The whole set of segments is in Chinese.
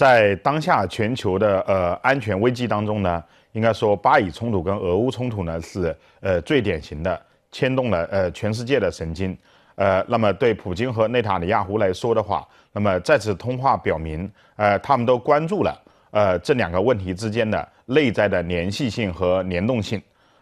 在当下全球的呃安全危机当中呢，应该说巴以冲突跟俄乌冲突呢是呃最典型的，牵动了呃全世界的神经。呃，那么对普京和内塔尼亚胡来说的话，那么再次通话表明，呃，他们都关注了呃这两个问题之间的内在的联系性和联动性。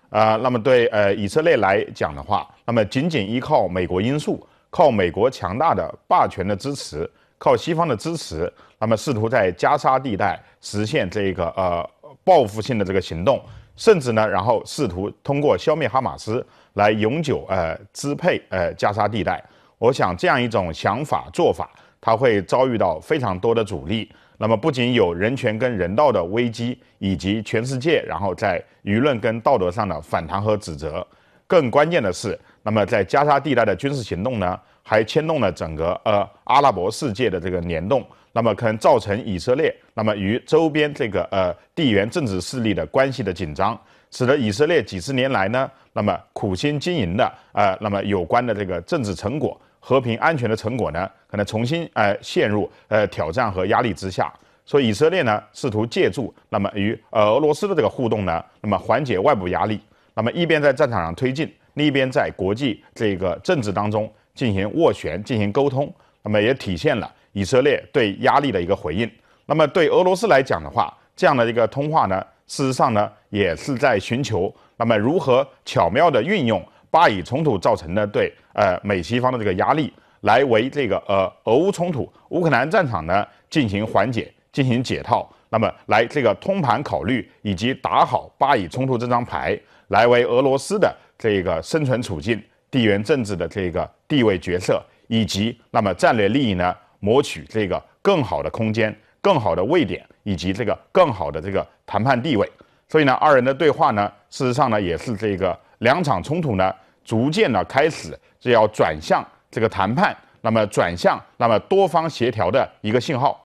啊，那么对呃以色列来讲的话，那么仅仅依靠美国因素，靠美国强大的霸权的支持。靠西方的支持，那么试图在加沙地带实现这个呃报复性的这个行动，甚至呢，然后试图通过消灭哈马斯来永久呃支配呃加沙地带。我想这样一种想法做法，它会遭遇到非常多的阻力。那么不仅有人权跟人道的危机，以及全世界然后在舆论跟道德上的反弹和指责。更关键的是，那么在加沙地带的军事行动呢，还牵动了整个呃阿拉伯世界的这个联动，那么可能造成以色列那么与周边这个呃地缘政治势力的关系的紧张，使得以色列几十年来呢，那么苦心经营的呃那么有关的这个政治成果、和平安全的成果呢，可能重新呃陷入呃挑战和压力之下。所以以色列呢，试图借助那么与呃俄罗斯的这个互动呢，那么缓解外部压力。那么一边在战场上推进，另一边在国际这个政治当中进行斡旋、进行沟通，那么也体现了以色列对压力的一个回应。那么对俄罗斯来讲的话，这样的一个通话呢，事实上呢也是在寻求，那么如何巧妙的运用巴以冲突造成的对呃美西方的这个压力，来为这个呃俄乌冲突、乌克兰战场呢进行缓解、进行解套。那么，来这个通盘考虑，以及打好巴以冲突这张牌，来为俄罗斯的这个生存处境、地缘政治的这个地位角色，以及那么战略利益呢，谋取这个更好的空间、更好的位点以及这个更好的这个谈判地位。所以呢，二人的对话呢，事实上呢，也是这个两场冲突呢，逐渐的开始就要转向这个谈判，那么转向那么多方协调的一个信号。